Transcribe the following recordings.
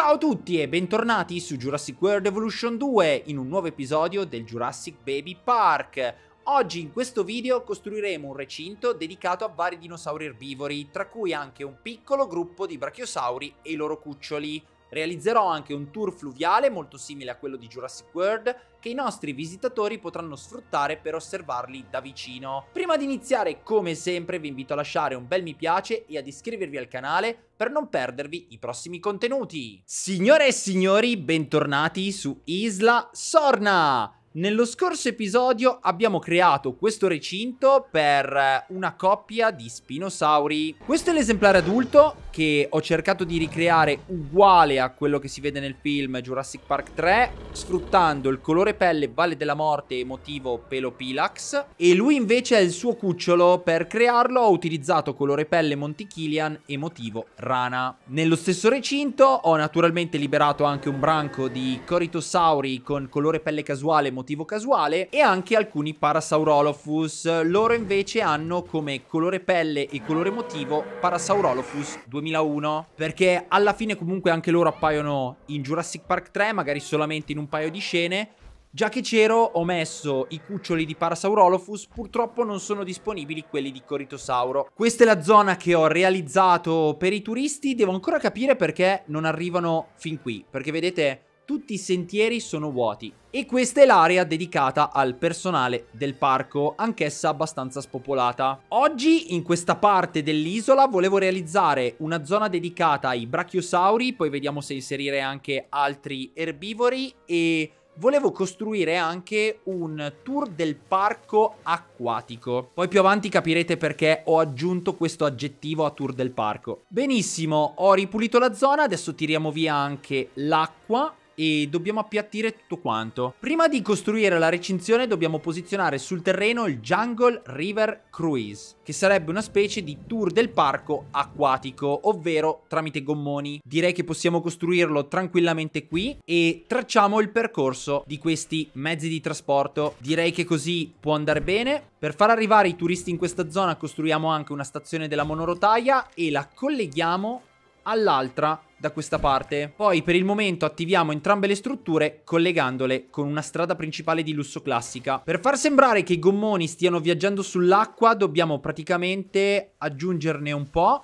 Ciao a tutti e bentornati su Jurassic World Evolution 2 in un nuovo episodio del Jurassic Baby Park. Oggi in questo video costruiremo un recinto dedicato a vari dinosauri erbivori, tra cui anche un piccolo gruppo di brachiosauri e i loro cuccioli. Realizzerò anche un tour fluviale molto simile a quello di Jurassic World che i nostri visitatori potranno sfruttare per osservarli da vicino. Prima di iniziare, come sempre, vi invito a lasciare un bel mi piace e ad iscrivervi al canale per non perdervi i prossimi contenuti. Signore e signori, bentornati su Isla Sorna! Nello scorso episodio abbiamo creato questo recinto per eh, una coppia di spinosauri. Questo è l'esemplare adulto che ho cercato di ricreare uguale a quello che si vede nel film Jurassic Park 3, sfruttando il colore pelle Valle della Morte e motivo pelo Pilax. E lui invece è il suo cucciolo, per crearlo ho utilizzato colore pelle Montichilian Killian e motivo rana. Nello stesso recinto ho naturalmente liberato anche un branco di coritosauri con colore pelle casuale motivo motivo casuale e anche alcuni Parasaurolophus. Loro invece hanno come colore pelle e colore motivo Parasaurolophus 2001 perché alla fine comunque anche loro appaiono in Jurassic Park 3 magari solamente in un paio di scene Già che c'ero ho messo i cuccioli di Parasaurolophus, purtroppo non sono disponibili quelli di Coritosauro. Questa è la zona che ho realizzato per i turisti, devo ancora capire perché non arrivano fin qui, perché vedete tutti i sentieri sono vuoti e questa è l'area dedicata al personale del parco, anch'essa abbastanza spopolata. Oggi in questa parte dell'isola volevo realizzare una zona dedicata ai brachiosauri, poi vediamo se inserire anche altri erbivori e volevo costruire anche un tour del parco acquatico. Poi più avanti capirete perché ho aggiunto questo aggettivo a tour del parco. Benissimo, ho ripulito la zona, adesso tiriamo via anche l'acqua e dobbiamo appiattire tutto quanto. Prima di costruire la recinzione dobbiamo posizionare sul terreno il Jungle River Cruise, che sarebbe una specie di tour del parco acquatico, ovvero tramite gommoni. Direi che possiamo costruirlo tranquillamente qui e tracciamo il percorso di questi mezzi di trasporto. Direi che così può andare bene. Per far arrivare i turisti in questa zona costruiamo anche una stazione della monorotaia e la colleghiamo all'altra da questa parte. Poi per il momento attiviamo entrambe le strutture collegandole con una strada principale di lusso classica. Per far sembrare che i gommoni stiano viaggiando sull'acqua dobbiamo praticamente aggiungerne un po'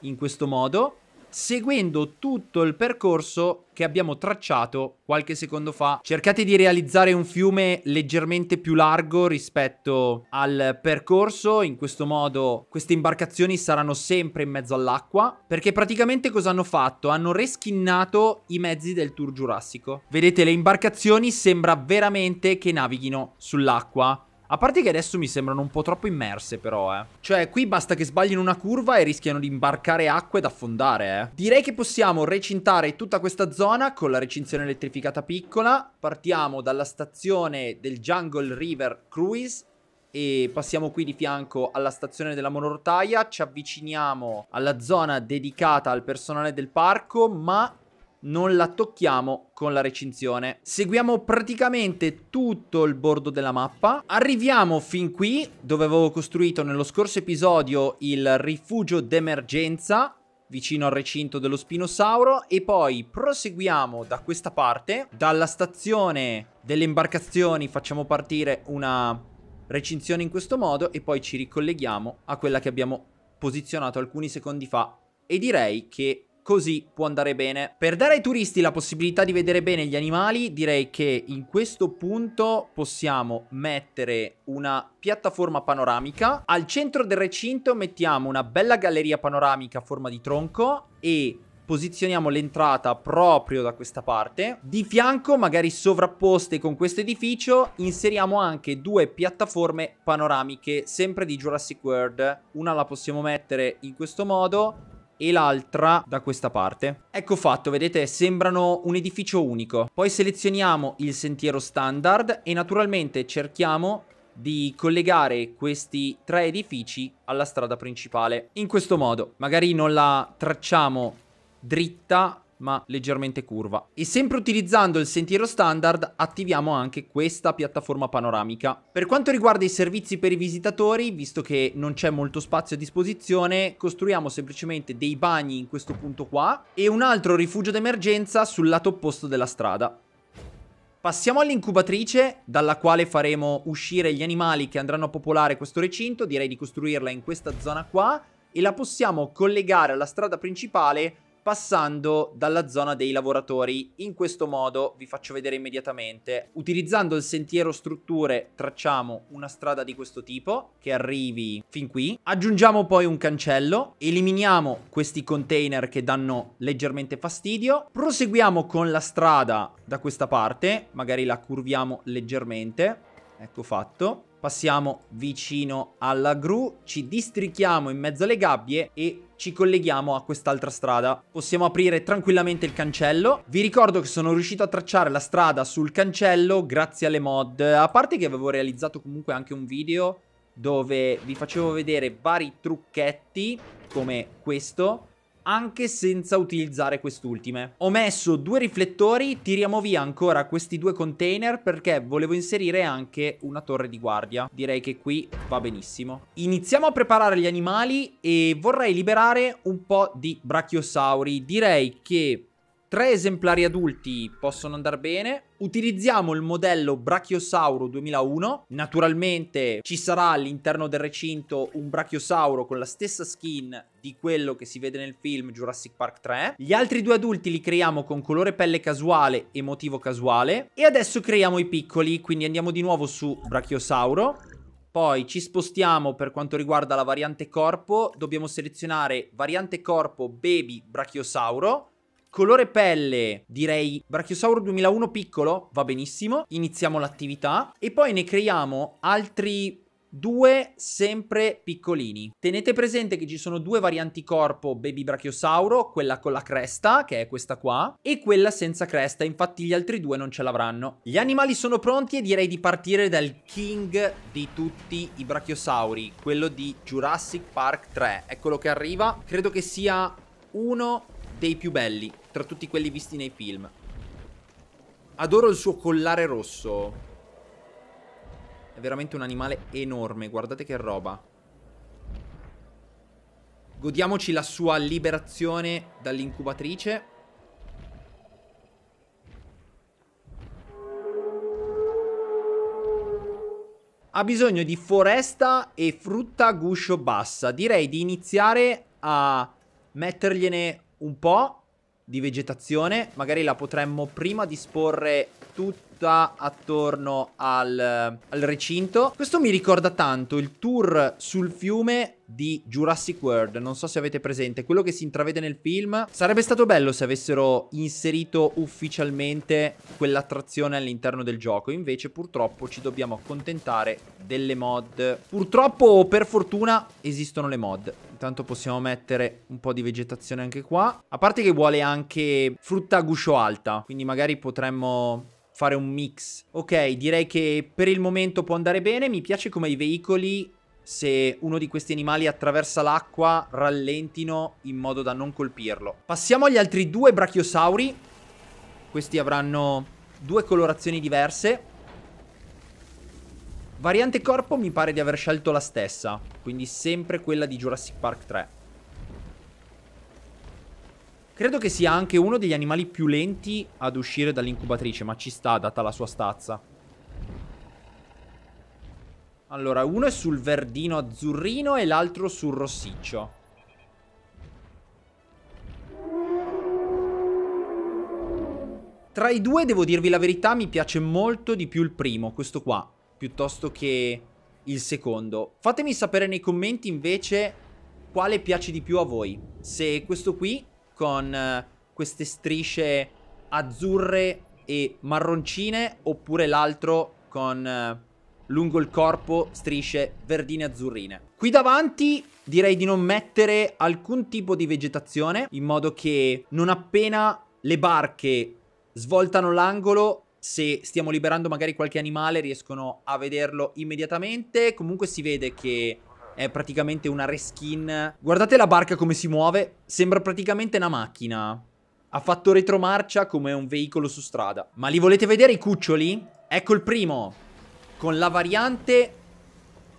in questo modo seguendo tutto il percorso che abbiamo tracciato qualche secondo fa. Cercate di realizzare un fiume leggermente più largo rispetto al percorso, in questo modo queste imbarcazioni saranno sempre in mezzo all'acqua, perché praticamente cosa hanno fatto? Hanno reschinnato i mezzi del Tour Giurassico. Vedete le imbarcazioni sembra veramente che navighino sull'acqua. A parte che adesso mi sembrano un po' troppo immerse però, eh. Cioè, qui basta che sbaglino una curva e rischiano di imbarcare acqua ed affondare, eh. Direi che possiamo recintare tutta questa zona con la recinzione elettrificata piccola. Partiamo dalla stazione del Jungle River Cruise e passiamo qui di fianco alla stazione della monorotaia, ci avviciniamo alla zona dedicata al personale del parco, ma non la tocchiamo con la recinzione. Seguiamo praticamente tutto il bordo della mappa. Arriviamo fin qui, dove avevo costruito nello scorso episodio il rifugio d'emergenza vicino al recinto dello spinosauro e poi proseguiamo da questa parte, dalla stazione delle imbarcazioni facciamo partire una recinzione in questo modo e poi ci ricolleghiamo a quella che abbiamo posizionato alcuni secondi fa e direi che così può andare bene. Per dare ai turisti la possibilità di vedere bene gli animali, direi che in questo punto possiamo mettere una piattaforma panoramica. Al centro del recinto mettiamo una bella galleria panoramica a forma di tronco e posizioniamo l'entrata proprio da questa parte. Di fianco, magari sovrapposte con questo edificio, inseriamo anche due piattaforme panoramiche, sempre di Jurassic World. Una la possiamo mettere in questo modo e l'altra da questa parte. Ecco fatto, vedete, sembrano un edificio unico. Poi selezioniamo il sentiero standard e naturalmente cerchiamo di collegare questi tre edifici alla strada principale. In questo modo, magari non la tracciamo dritta ma leggermente curva. E sempre utilizzando il sentiero standard attiviamo anche questa piattaforma panoramica. Per quanto riguarda i servizi per i visitatori, visto che non c'è molto spazio a disposizione, costruiamo semplicemente dei bagni in questo punto qua e un altro rifugio d'emergenza sul lato opposto della strada. Passiamo all'incubatrice, dalla quale faremo uscire gli animali che andranno a popolare questo recinto. Direi di costruirla in questa zona qua e la possiamo collegare alla strada principale passando dalla zona dei lavoratori. In questo modo vi faccio vedere immediatamente. Utilizzando il sentiero strutture tracciamo una strada di questo tipo che arrivi fin qui. Aggiungiamo poi un cancello, eliminiamo questi container che danno leggermente fastidio. Proseguiamo con la strada da questa parte, magari la curviamo leggermente. Ecco fatto passiamo vicino alla gru, ci districhiamo in mezzo alle gabbie e ci colleghiamo a quest'altra strada. Possiamo aprire tranquillamente il cancello. Vi ricordo che sono riuscito a tracciare la strada sul cancello grazie alle mod, a parte che avevo realizzato comunque anche un video dove vi facevo vedere vari trucchetti come questo anche senza utilizzare quest'ultime. Ho messo due riflettori, tiriamo via ancora questi due container perché volevo inserire anche una torre di guardia. Direi che qui va benissimo. Iniziamo a preparare gli animali e vorrei liberare un po' di brachiosauri. Direi che Tre esemplari adulti possono andare bene. Utilizziamo il modello Brachiosauro 2001. Naturalmente ci sarà all'interno del recinto un Brachiosauro con la stessa skin di quello che si vede nel film Jurassic Park 3. Gli altri due adulti li creiamo con colore pelle casuale e motivo casuale. E adesso creiamo i piccoli, quindi andiamo di nuovo su Brachiosauro. Poi ci spostiamo per quanto riguarda la variante corpo, dobbiamo selezionare variante corpo baby brachiosauro Colore pelle, direi Brachiosauro 2001 piccolo, va benissimo. Iniziamo l'attività e poi ne creiamo altri due sempre piccolini. Tenete presente che ci sono due varianti corpo Baby Brachiosauro, quella con la cresta, che è questa qua, e quella senza cresta, infatti gli altri due non ce l'avranno. Gli animali sono pronti e direi di partire dal king di tutti i brachiosauri, quello di Jurassic Park 3. Eccolo che arriva, credo che sia uno dei più belli tra tutti quelli visti nei film. Adoro il suo collare rosso. È veramente un animale enorme, guardate che roba. Godiamoci la sua liberazione dall'incubatrice. Ha bisogno di foresta e frutta guscio bassa. Direi di iniziare a mettergliene un po' di vegetazione, magari la potremmo prima disporre tutta tutta attorno al, al recinto. Questo mi ricorda tanto il tour sul fiume di Jurassic World, non so se avete presente, quello che si intravede nel film. Sarebbe stato bello se avessero inserito ufficialmente quell'attrazione all'interno del gioco, invece purtroppo ci dobbiamo accontentare delle mod. Purtroppo o per fortuna esistono le mod. Intanto possiamo mettere un po' di vegetazione anche qua. A parte che vuole anche frutta a guscio alta, quindi magari potremmo fare un mix. Ok, direi che per il momento può andare bene. Mi piace come i veicoli, se uno di questi animali attraversa l'acqua, rallentino in modo da non colpirlo. Passiamo agli altri due brachiosauri. Questi avranno due colorazioni diverse. Variante corpo mi pare di aver scelto la stessa, quindi sempre quella di Jurassic Park 3. Credo che sia anche uno degli animali più lenti ad uscire dall'incubatrice, ma ci sta, data la sua stazza. Allora, uno è sul verdino azzurrino e l'altro sul rossiccio. Tra i due, devo dirvi la verità, mi piace molto di più il primo, questo qua, piuttosto che il secondo. Fatemi sapere nei commenti invece quale piace di più a voi. Se questo qui con eh, queste strisce azzurre e marroncine oppure l'altro con eh, lungo il corpo strisce verdine azzurrine. Qui davanti direi di non mettere alcun tipo di vegetazione in modo che non appena le barche svoltano l'angolo se stiamo liberando magari qualche animale riescono a vederlo immediatamente comunque si vede che è praticamente una reskin. Guardate la barca come si muove, sembra praticamente una macchina. Ha fatto retromarcia come un veicolo su strada. Ma li volete vedere i cuccioli? Ecco il primo, con la variante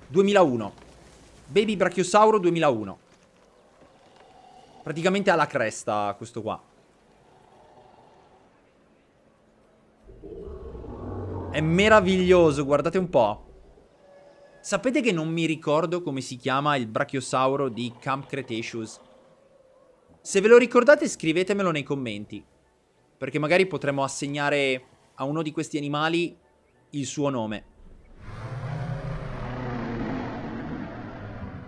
2001. Baby Brachiosauro 2001. Praticamente ha la cresta questo qua. È meraviglioso, guardate un po'. Sapete che non mi ricordo come si chiama il brachiosauro di Camp Cretaceous? Se ve lo ricordate scrivetemelo nei commenti, perché magari potremmo assegnare a uno di questi animali il suo nome.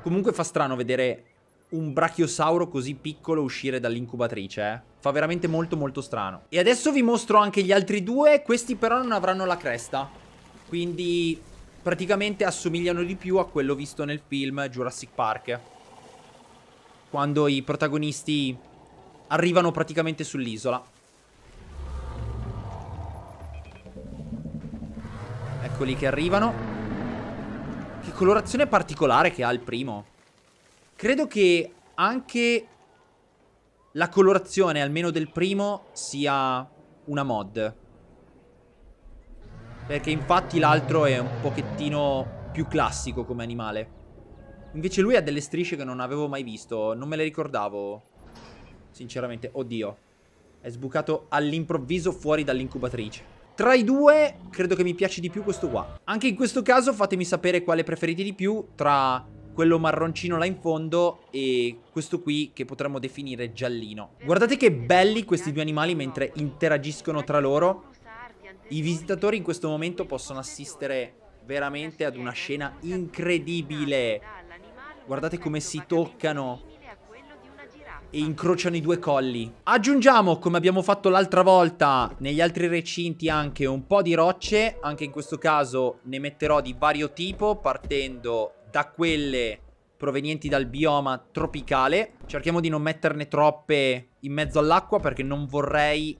Comunque fa strano vedere un brachiosauro così piccolo uscire dall'incubatrice, eh? Fa veramente molto molto strano. E adesso vi mostro anche gli altri due, questi però non avranno la cresta. Quindi praticamente assomigliano di più a quello visto nel film Jurassic Park. Quando i protagonisti arrivano praticamente sull'isola. Eccoli che arrivano. Che colorazione particolare che ha il primo. Credo che anche la colorazione, almeno del primo, sia una mod. Perché infatti l'altro è un pochettino più classico come animale. Invece lui ha delle strisce che non avevo mai visto. Non me le ricordavo. Sinceramente, oddio. È sbucato all'improvviso fuori dall'incubatrice. Tra i due, credo che mi piace di più questo qua. Anche in questo caso fatemi sapere quale preferite di più tra quello marroncino là in fondo e questo qui che potremmo definire giallino. Guardate che belli questi due animali mentre interagiscono tra loro i visitatori in questo momento possono assistere veramente ad una scena incredibile. Guardate come si toccano e incrociano i due colli. Aggiungiamo, come abbiamo fatto l'altra volta, negli altri recinti anche un po' di rocce. Anche in questo caso ne metterò di vario tipo, partendo da quelle provenienti dal bioma tropicale. Cerchiamo di non metterne troppe in mezzo all'acqua perché non vorrei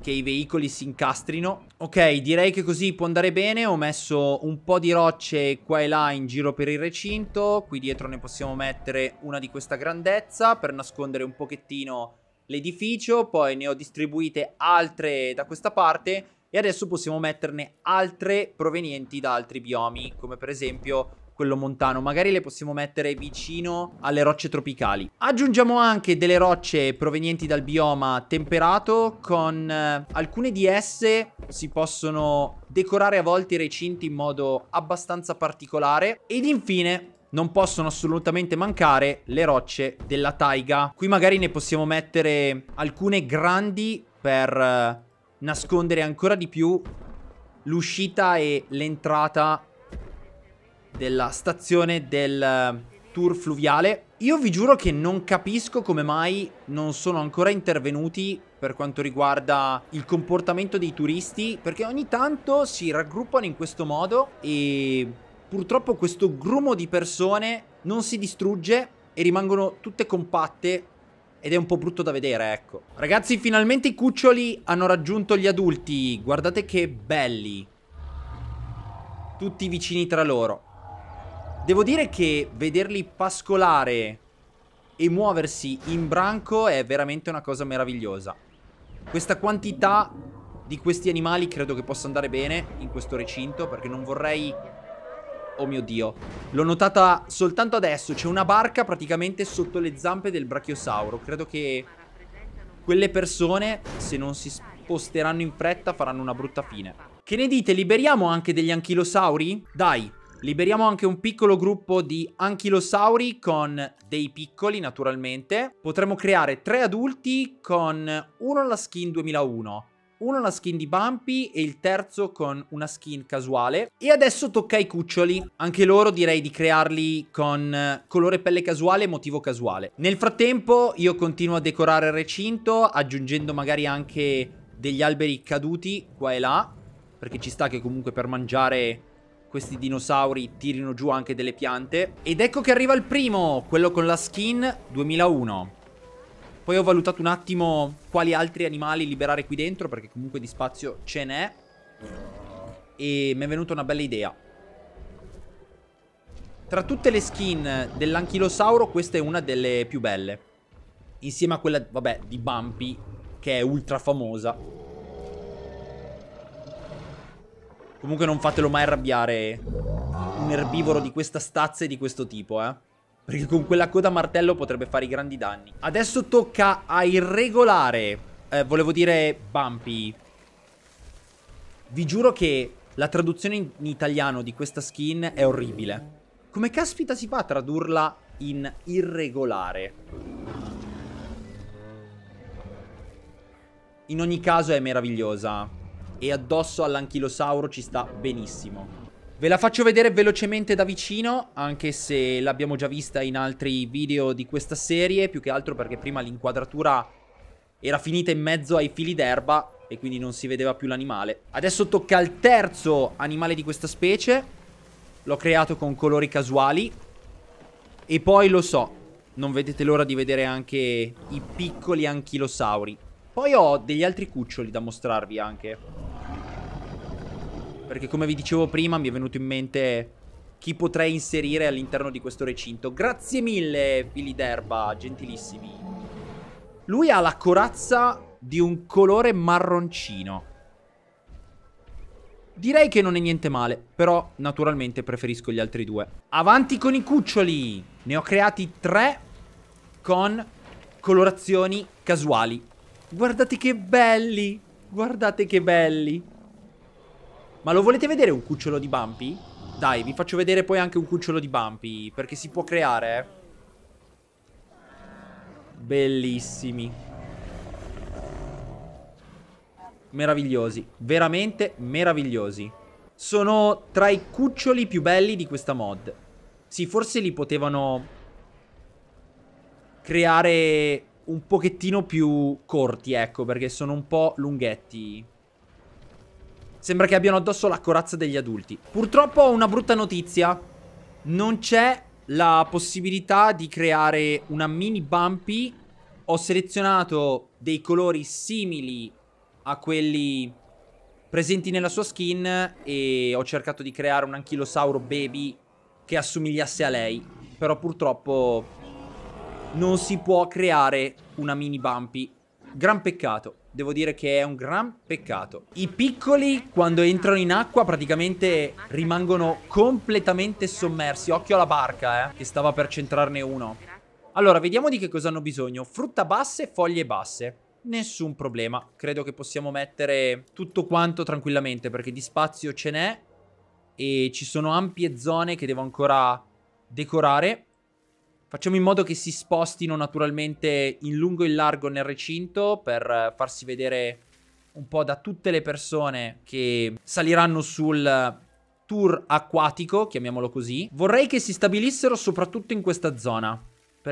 che i veicoli si incastrino. Ok, direi che così può andare bene. Ho messo un po' di rocce qua e là in giro per il recinto. Qui dietro ne possiamo mettere una di questa grandezza per nascondere un pochettino l'edificio. Poi ne ho distribuite altre da questa parte. E adesso possiamo metterne altre provenienti da altri biomi, come per esempio quello montano. Magari le possiamo mettere vicino alle rocce tropicali. Aggiungiamo anche delle rocce provenienti dal bioma temperato con eh, alcune di esse si possono decorare a volte i recinti in modo abbastanza particolare. Ed infine non possono assolutamente mancare le rocce della taiga. Qui magari ne possiamo mettere alcune grandi per eh, nascondere ancora di più l'uscita e l'entrata della stazione del eh, tour fluviale. Io vi giuro che non capisco come mai non sono ancora intervenuti per quanto riguarda il comportamento dei turisti, perché ogni tanto si raggruppano in questo modo e purtroppo questo grumo di persone non si distrugge e rimangono tutte compatte ed è un po' brutto da vedere, ecco. Ragazzi, finalmente i cuccioli hanno raggiunto gli adulti, guardate che belli. Tutti vicini tra loro. Devo dire che vederli pascolare e muoversi in branco è veramente una cosa meravigliosa. Questa quantità di questi animali credo che possa andare bene in questo recinto perché non vorrei... Oh mio Dio. L'ho notata soltanto adesso. C'è una barca praticamente sotto le zampe del brachiosauro. Credo che quelle persone, se non si sposteranno in fretta, faranno una brutta fine. Che ne dite? Liberiamo anche degli anchilosauri? Dai, Liberiamo anche un piccolo gruppo di anchilosauri con dei piccoli naturalmente. Potremmo creare tre adulti con uno la skin 2001, uno la skin di Bumpy e il terzo con una skin casuale. E adesso tocca ai cuccioli. Anche loro direi di crearli con colore pelle casuale e motivo casuale. Nel frattempo io continuo a decorare il recinto aggiungendo magari anche degli alberi caduti qua e là. Perché ci sta che comunque per mangiare questi dinosauri tirino giù anche delle piante. Ed ecco che arriva il primo, quello con la skin 2001. Poi ho valutato un attimo quali altri animali liberare qui dentro, perché comunque di spazio ce n'è. E mi è venuta una bella idea. Tra tutte le skin dell'anchilosauro, questa è una delle più belle. Insieme a quella, vabbè, di Bumpy, che è ultra famosa. Comunque non fatelo mai arrabbiare un erbivoro di questa stazza e di questo tipo, eh. Perché con quella coda martello potrebbe fare i grandi danni. Adesso tocca a irregolare. Eh, volevo dire Bumpy. Vi giuro che la traduzione in italiano di questa skin è orribile. Come caspita si fa a tradurla in irregolare? In ogni caso è meravigliosa e addosso all'anchilosauro ci sta benissimo. Ve la faccio vedere velocemente da vicino, anche se l'abbiamo già vista in altri video di questa serie, più che altro perché prima l'inquadratura era finita in mezzo ai fili d'erba e quindi non si vedeva più l'animale. Adesso tocca al terzo animale di questa specie, l'ho creato con colori casuali e poi lo so, non vedete l'ora di vedere anche i piccoli anchilosauri. Poi ho degli altri cuccioli da mostrarvi anche. Perché come vi dicevo prima mi è venuto in mente chi potrei inserire all'interno di questo recinto. Grazie mille, fili d'erba, gentilissimi. Lui ha la corazza di un colore marroncino. Direi che non è niente male, però naturalmente preferisco gli altri due. Avanti con i cuccioli! Ne ho creati tre con colorazioni casuali. Guardate che belli! Guardate che belli! Ma lo volete vedere un cucciolo di Bumpy? Dai, vi faccio vedere poi anche un cucciolo di Bumpy, perché si può creare. Eh. Bellissimi. Meravigliosi, veramente meravigliosi. Sono tra i cuccioli più belli di questa mod. Sì, forse li potevano creare un pochettino più corti, ecco, perché sono un po' lunghetti. Sembra che abbiano addosso la corazza degli adulti. Purtroppo ho una brutta notizia. Non c'è la possibilità di creare una mini Bumpy. Ho selezionato dei colori simili a quelli presenti nella sua skin e ho cercato di creare un anchilosauro baby che assomigliasse a lei. Però purtroppo non si può creare una mini Bumpy. Gran peccato. Devo dire che è un gran peccato. I piccoli, quando entrano in acqua, praticamente rimangono completamente sommersi. Occhio alla barca, eh, che stava per centrarne uno. Allora, vediamo di che cosa hanno bisogno. Frutta basse, foglie basse. Nessun problema. Credo che possiamo mettere tutto quanto tranquillamente, perché di spazio ce n'è. E ci sono ampie zone che devo ancora decorare. Facciamo in modo che si spostino naturalmente in lungo e in largo nel recinto per farsi vedere un po' da tutte le persone che saliranno sul tour acquatico, chiamiamolo così. Vorrei che si stabilissero soprattutto in questa zona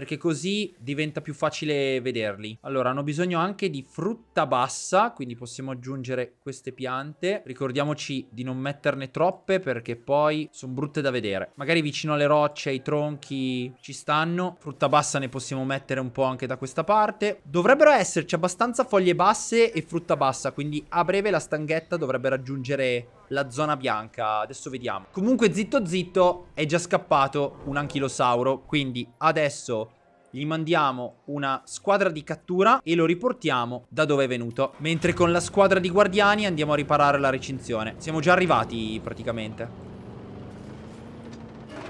perché così diventa più facile vederli. Allora, hanno bisogno anche di frutta bassa, quindi possiamo aggiungere queste piante. Ricordiamoci di non metterne troppe perché poi sono brutte da vedere. Magari vicino alle rocce, ai tronchi ci stanno. Frutta bassa ne possiamo mettere un po' anche da questa parte. Dovrebbero esserci abbastanza foglie basse e frutta bassa, quindi a breve la stanghetta dovrebbe raggiungere la zona bianca. Adesso vediamo. Comunque zitto zitto è già scappato un anchilosauro. Quindi adesso gli mandiamo una squadra di cattura e lo riportiamo da dove è venuto. Mentre con la squadra di guardiani andiamo a riparare la recinzione. Siamo già arrivati praticamente.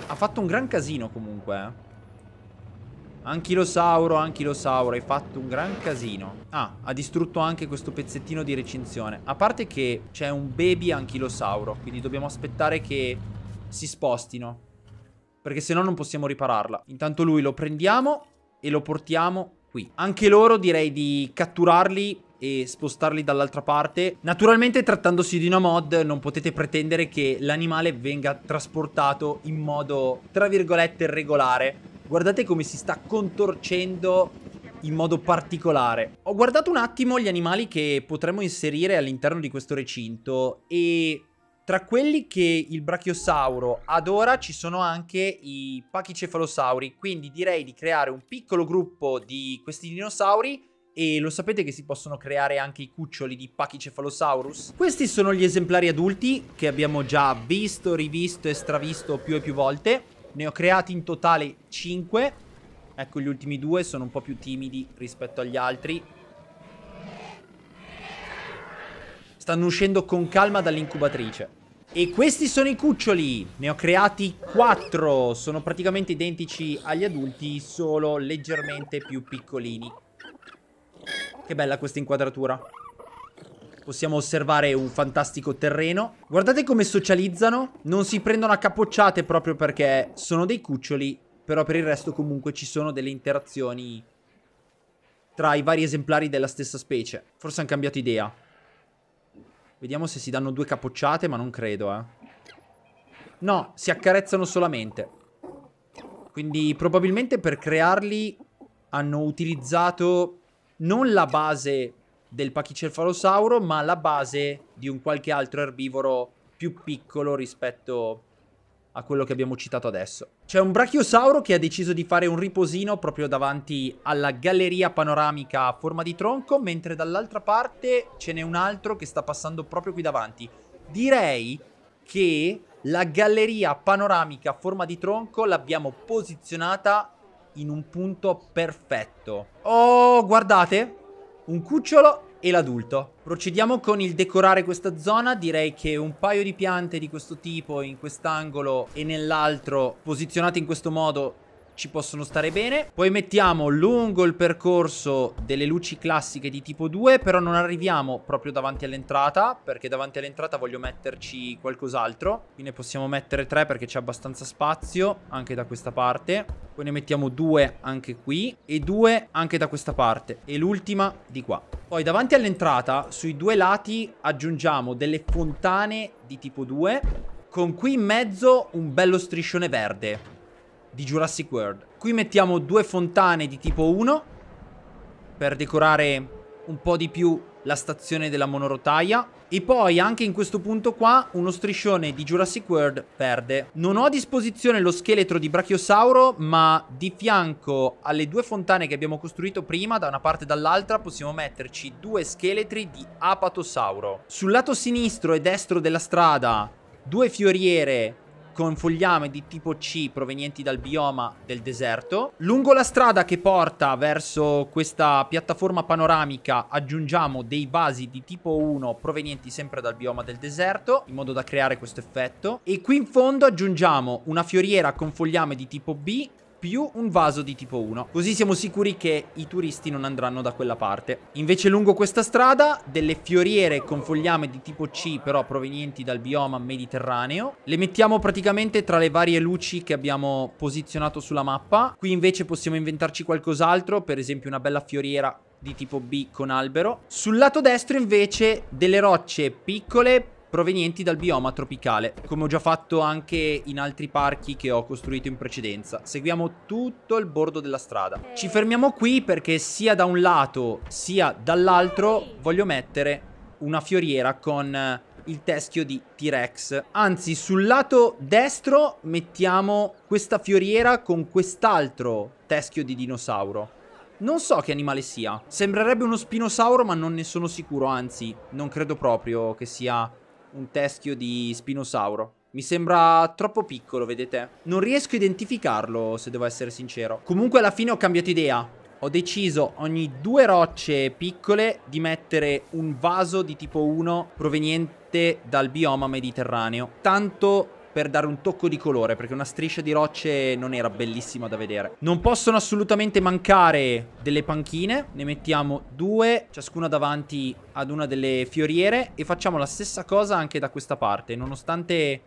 Ha fatto un gran casino comunque, eh. Anchilosauro, anchilosauro, hai fatto un gran casino. Ah, ha distrutto anche questo pezzettino di recinzione. A parte che c'è un baby anchilosauro, quindi dobbiamo aspettare che si spostino. Perché se no non possiamo ripararla. Intanto lui lo prendiamo e lo portiamo qui. Anche loro direi di catturarli e spostarli dall'altra parte. Naturalmente trattandosi di una mod non potete pretendere che l'animale venga trasportato in modo, tra virgolette, regolare Guardate come si sta contorcendo in modo particolare. Ho guardato un attimo gli animali che potremmo inserire all'interno di questo recinto e tra quelli che il brachiosauro adora ci sono anche i pachicefalosauri, quindi direi di creare un piccolo gruppo di questi dinosauri e lo sapete che si possono creare anche i cuccioli di Pachycephalosaurus? Questi sono gli esemplari adulti che abbiamo già visto, rivisto e stravisto più e più volte ne ho creati in totale 5. Ecco, gli ultimi due sono un po' più timidi rispetto agli altri. Stanno uscendo con calma dall'incubatrice. E questi sono i cuccioli. Ne ho creati 4. Sono praticamente identici agli adulti, solo leggermente più piccolini. Che bella questa inquadratura. Possiamo osservare un fantastico terreno. Guardate come socializzano. Non si prendono a capocciate proprio perché sono dei cuccioli. Però per il resto comunque ci sono delle interazioni tra i vari esemplari della stessa specie. Forse hanno cambiato idea. Vediamo se si danno due capocciate, ma non credo, eh. No, si accarezzano solamente. Quindi probabilmente per crearli hanno utilizzato non la base del Pachycephalosauro, ma la base di un qualche altro erbivoro più piccolo rispetto a quello che abbiamo citato adesso. C'è un brachiosauro che ha deciso di fare un riposino proprio davanti alla galleria panoramica a forma di tronco, mentre dall'altra parte ce n'è un altro che sta passando proprio qui davanti. Direi che la galleria panoramica a forma di tronco l'abbiamo posizionata in un punto perfetto. Oh, guardate, un cucciolo e l'adulto. Procediamo con il decorare questa zona, direi che un paio di piante di questo tipo in quest'angolo e nell'altro posizionate in questo modo ci possono stare bene. Poi mettiamo lungo il percorso delle luci classiche di tipo 2, però non arriviamo proprio davanti all'entrata, perché davanti all'entrata voglio metterci qualcos'altro. Qui ne possiamo mettere 3 perché c'è abbastanza spazio, anche da questa parte. Poi ne mettiamo 2 anche qui e 2 anche da questa parte. E l'ultima di qua. Poi davanti all'entrata, sui due lati, aggiungiamo delle fontane di tipo 2, con qui in mezzo un bello striscione verde di Jurassic World. Qui mettiamo due fontane di tipo 1 per decorare un po' di più la stazione della monorotaia e poi anche in questo punto qua uno striscione di Jurassic World verde. Non ho a disposizione lo scheletro di Brachiosauro ma di fianco alle due fontane che abbiamo costruito prima da una parte e dall'altra possiamo metterci due scheletri di Apatosauro. Sul lato sinistro e destro della strada due fioriere con fogliame di tipo C provenienti dal bioma del deserto. Lungo la strada che porta verso questa piattaforma panoramica aggiungiamo dei vasi di tipo 1 provenienti sempre dal bioma del deserto, in modo da creare questo effetto. E qui in fondo aggiungiamo una fioriera con fogliame di tipo B più un vaso di tipo 1. Così siamo sicuri che i turisti non andranno da quella parte. Invece lungo questa strada delle fioriere con fogliame di tipo C però provenienti dal bioma mediterraneo. Le mettiamo praticamente tra le varie luci che abbiamo posizionato sulla mappa. Qui invece possiamo inventarci qualcos'altro, per esempio una bella fioriera di tipo B con albero. Sul lato destro invece delle rocce piccole provenienti dal bioma tropicale, come ho già fatto anche in altri parchi che ho costruito in precedenza. Seguiamo tutto il bordo della strada. Ci fermiamo qui perché sia da un lato sia dall'altro voglio mettere una fioriera con eh, il teschio di T-Rex. Anzi, sul lato destro mettiamo questa fioriera con quest'altro teschio di dinosauro. Non so che animale sia. Sembrerebbe uno spinosauro, ma non ne sono sicuro, anzi, non credo proprio che sia un teschio di spinosauro. Mi sembra troppo piccolo, vedete? Non riesco a identificarlo, se devo essere sincero. Comunque alla fine ho cambiato idea. Ho deciso ogni due rocce piccole di mettere un vaso di tipo 1 proveniente dal bioma mediterraneo. Tanto per dare un tocco di colore perché una striscia di rocce non era bellissima da vedere. Non possono assolutamente mancare delle panchine, ne mettiamo due, ciascuna davanti ad una delle fioriere e facciamo la stessa cosa anche da questa parte, nonostante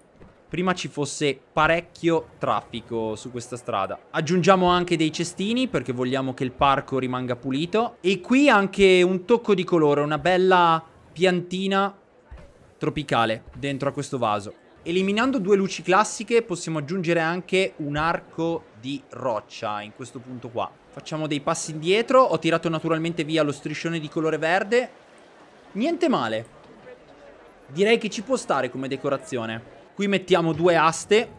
prima ci fosse parecchio traffico su questa strada. Aggiungiamo anche dei cestini perché vogliamo che il parco rimanga pulito. E qui anche un tocco di colore, una bella piantina tropicale dentro a questo vaso. Eliminando due luci classiche possiamo aggiungere anche un arco di roccia in questo punto qua. Facciamo dei passi indietro, ho tirato naturalmente via lo striscione di colore verde. Niente male. Direi che ci può stare come decorazione. Qui mettiamo due aste,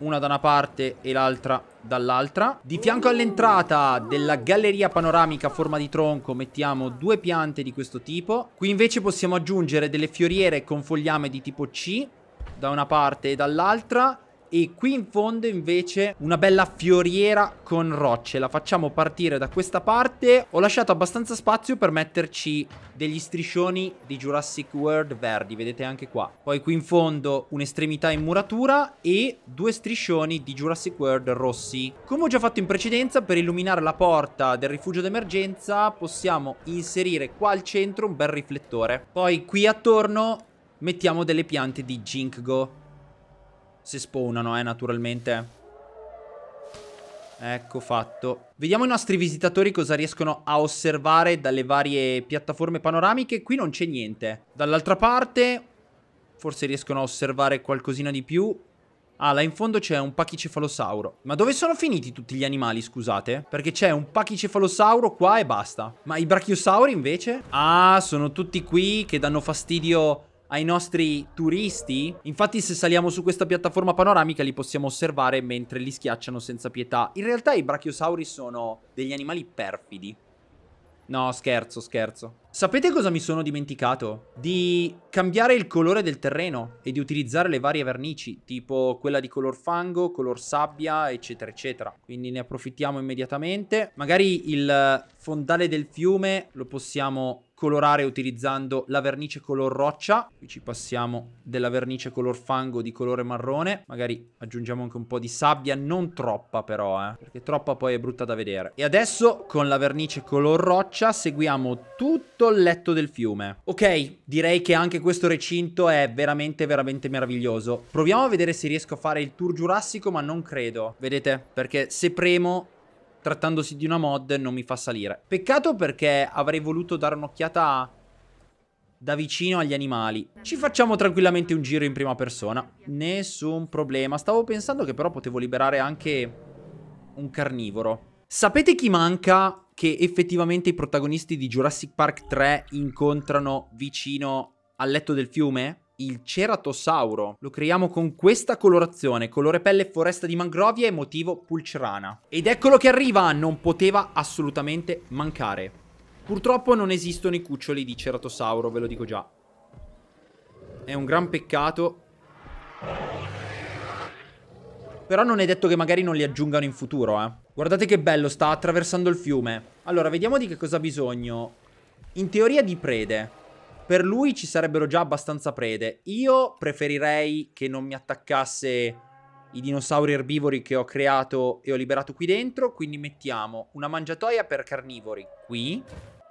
una da una parte e l'altra dall'altra. Di fianco all'entrata della galleria panoramica a forma di tronco mettiamo due piante di questo tipo. Qui invece possiamo aggiungere delle fioriere con fogliame di tipo C da una parte e dall'altra e qui in fondo invece una bella fioriera con rocce. La facciamo partire da questa parte. Ho lasciato abbastanza spazio per metterci degli striscioni di Jurassic World verdi, vedete anche qua. Poi qui in fondo un'estremità in muratura e due striscioni di Jurassic World rossi. Come ho già fatto in precedenza, per illuminare la porta del rifugio d'emergenza possiamo inserire qua al centro un bel riflettore. Poi qui attorno Mettiamo delle piante di Jinkgo. Se spawnano, eh, naturalmente. Ecco fatto. Vediamo i nostri visitatori cosa riescono a osservare dalle varie piattaforme panoramiche. Qui non c'è niente. Dall'altra parte forse riescono a osservare qualcosina di più. Ah, là in fondo c'è un pachicefalosauro. Ma dove sono finiti tutti gli animali, scusate? Perché c'è un pachicefalosauro qua e basta. Ma i brachiosauri invece? Ah, sono tutti qui che danno fastidio ai nostri turisti. Infatti se saliamo su questa piattaforma panoramica li possiamo osservare mentre li schiacciano senza pietà. In realtà i brachiosauri sono degli animali perfidi. No, scherzo, scherzo. Sapete cosa mi sono dimenticato? Di cambiare il colore del terreno e di utilizzare le varie vernici, tipo quella di color fango, color sabbia, eccetera, eccetera. Quindi ne approfittiamo immediatamente. Magari il fondale del fiume lo possiamo colorare utilizzando la vernice color roccia. Qui ci passiamo della vernice color fango di colore marrone. Magari aggiungiamo anche un po' di sabbia, non troppa però, eh, perché troppa poi è brutta da vedere. E adesso con la vernice color roccia seguiamo tutto il letto del fiume. Ok, direi che anche questo recinto è veramente veramente meraviglioso. Proviamo a vedere se riesco a fare il tour giurassico, ma non credo. Vedete? Perché se premo trattandosi di una mod non mi fa salire. Peccato perché avrei voluto dare un'occhiata da vicino agli animali. Ci facciamo tranquillamente un giro in prima persona. Nessun problema. Stavo pensando che però potevo liberare anche un carnivoro. Sapete chi manca che effettivamente i protagonisti di Jurassic Park 3 incontrano vicino al letto del fiume? il ceratosauro. Lo creiamo con questa colorazione, colore pelle foresta di mangrovia e motivo pulcrana. Ed eccolo che arriva, non poteva assolutamente mancare. Purtroppo non esistono i cuccioli di ceratosauro, ve lo dico già. È un gran peccato. Però non è detto che magari non li aggiungano in futuro, eh. Guardate che bello, sta attraversando il fiume. Allora, vediamo di che cosa ha bisogno. In teoria di prede per lui ci sarebbero già abbastanza prede. Io preferirei che non mi attaccasse i dinosauri erbivori che ho creato e ho liberato qui dentro, quindi mettiamo una mangiatoia per carnivori qui,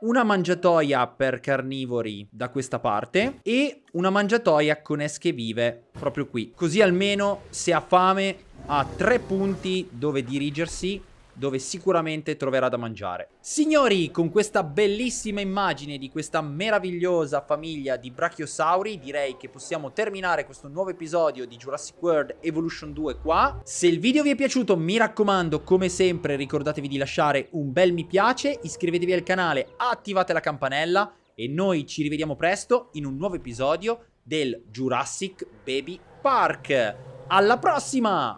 una mangiatoia per carnivori da questa parte e una mangiatoia con esche vive proprio qui. Così almeno se ha fame ha tre punti dove dirigersi dove sicuramente troverà da mangiare. Signori, con questa bellissima immagine di questa meravigliosa famiglia di brachiosauri, direi che possiamo terminare questo nuovo episodio di Jurassic World Evolution 2 qua. Se il video vi è piaciuto, mi raccomando, come sempre, ricordatevi di lasciare un bel mi piace, iscrivetevi al canale, attivate la campanella e noi ci rivediamo presto in un nuovo episodio del Jurassic Baby Park. Alla prossima!